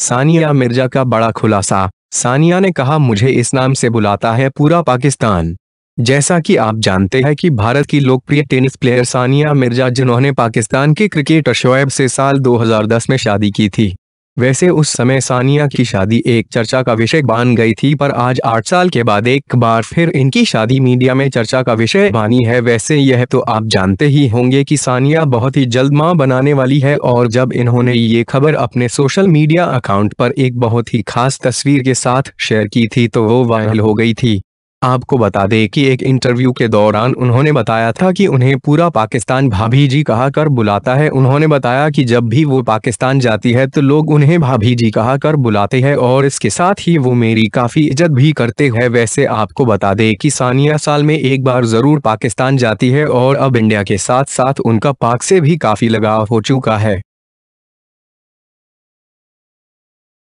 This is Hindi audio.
सानिया मिर्जा का बड़ा खुलासा सानिया ने कहा मुझे इस नाम से बुलाता है पूरा पाकिस्तान जैसा कि आप जानते हैं कि भारत की लोकप्रिय टेनिस प्लेयर सानिया मिर्जा जिन्होंने पाकिस्तान के क्रिकेटर शोएब से साल 2010 में शादी की थी वैसे उस समय सानिया की शादी एक चर्चा का विषय बन गई थी पर आज आठ साल के बाद एक बार फिर इनकी शादी मीडिया में चर्चा का विषय बनी है वैसे यह तो आप जानते ही होंगे कि सानिया बहुत ही जल्द मां बनाने वाली है और जब इन्होंने ये खबर अपने सोशल मीडिया अकाउंट पर एक बहुत ही खास तस्वीर के साथ शेयर की थी तो वो वायरल हो गई थी आपको बता दें कि एक इंटरव्यू के दौरान उन्होंने बताया था कि उन्हें पूरा पाकिस्तान भाभी जी कहा कर बुलाता है उन्होंने बताया कि जब भी वो पाकिस्तान जाती है तो लोग उन्हें भाभी जी कहा कर बुलाते हैं और इसके साथ ही वो मेरी काफी इज्जत भी करते हैं वैसे आपको बता दें कि सानिया साल में एक बार जरूर पाकिस्तान जाती है और अब इंडिया के साथ साथ उनका पाक से भी काफी लगाव हो चुका है